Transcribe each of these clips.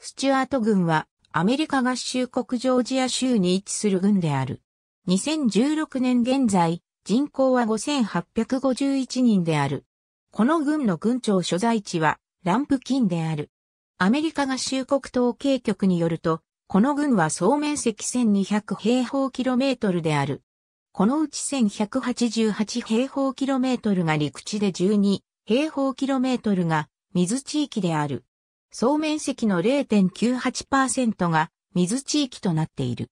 スチュアート軍はアメリカ合衆国ジョージア州に位置する軍である。2016年現在、人口は5851人である。この軍の軍庁所在地はランプキンである。アメリカ合衆国統計局によると、この軍は総面積1200平方キロメートルである。このうち1188平方キロメートルが陸地で12平方キロメートルが水地域である。総面積の0.98%が水地域となっている。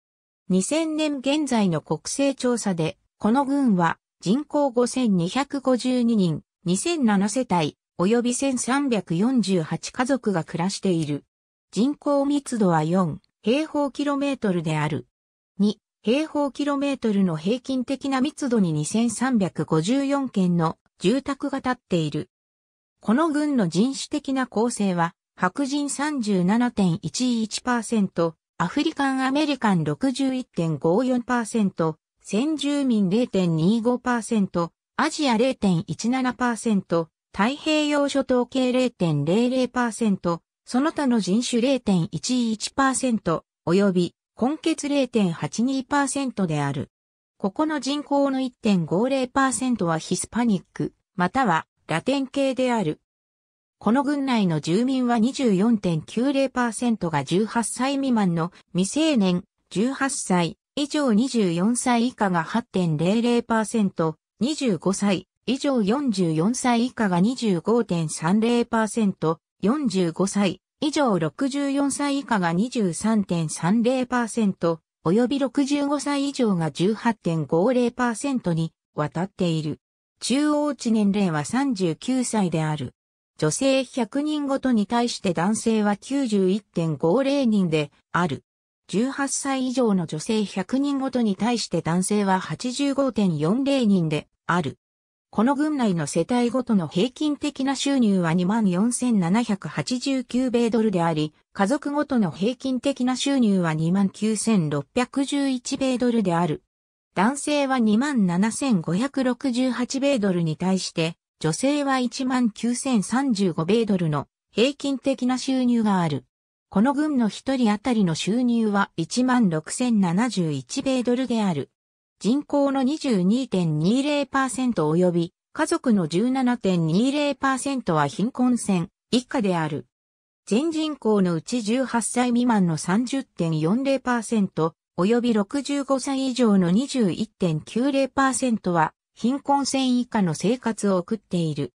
2000年現在の国勢調査で、この軍は人口5252人、2007世帯、及び1348家族が暮らしている。人口密度は4平方キロメートルである。2平方キロメートルの平均的な密度に2354件の住宅が建っている。この軍の人種的な構成は白人37.11%、アフリカンアメリカン61.54%、先住民0.25%、アジア0.17%、太平洋諸島系0.00%、その他の人種0.11%、及び、根血0.82%である。ここの人口の1.50%はヒスパニック、またはラテン系である。この郡内の住民は24.90%が18歳未満の未成年、18歳以上24歳以下が8.00%、25歳以上44歳以下が25.30%、45歳以上64歳以下が23.30%、及び65歳以上が18.50%に渡っている。中央値年齢は39歳である。女性100人ごとに対して男性は91.50人である。18歳以上の女性100人ごとに対して男性は85.40人である。この群内の世帯ごとの平均的な収入は24,789米ドルであり、家族ごとの平均的な収入は29,611米ドルである。男性は27,568米ドルに対して、女性は19,035米ドルの平均的な収入がある。この群の一人当たりの収入は16,071米ドルである。人口の22.20%及び家族の17.20%は貧困線以下である。全人口のうち18歳未満の30.40%及び65歳以上の21.90%は貧困線以下の生活を送っている。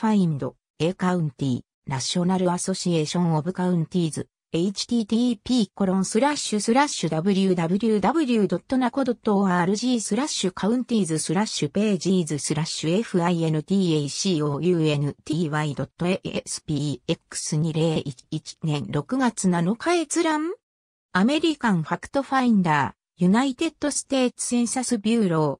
Find A County National Association of Counties http www.naco.org c o u n t i e s p a g e s fintacounty.aspx2011 年6月7日閲覧アメリカンファクトファインダーユナイテッドステーツセンサスビューロー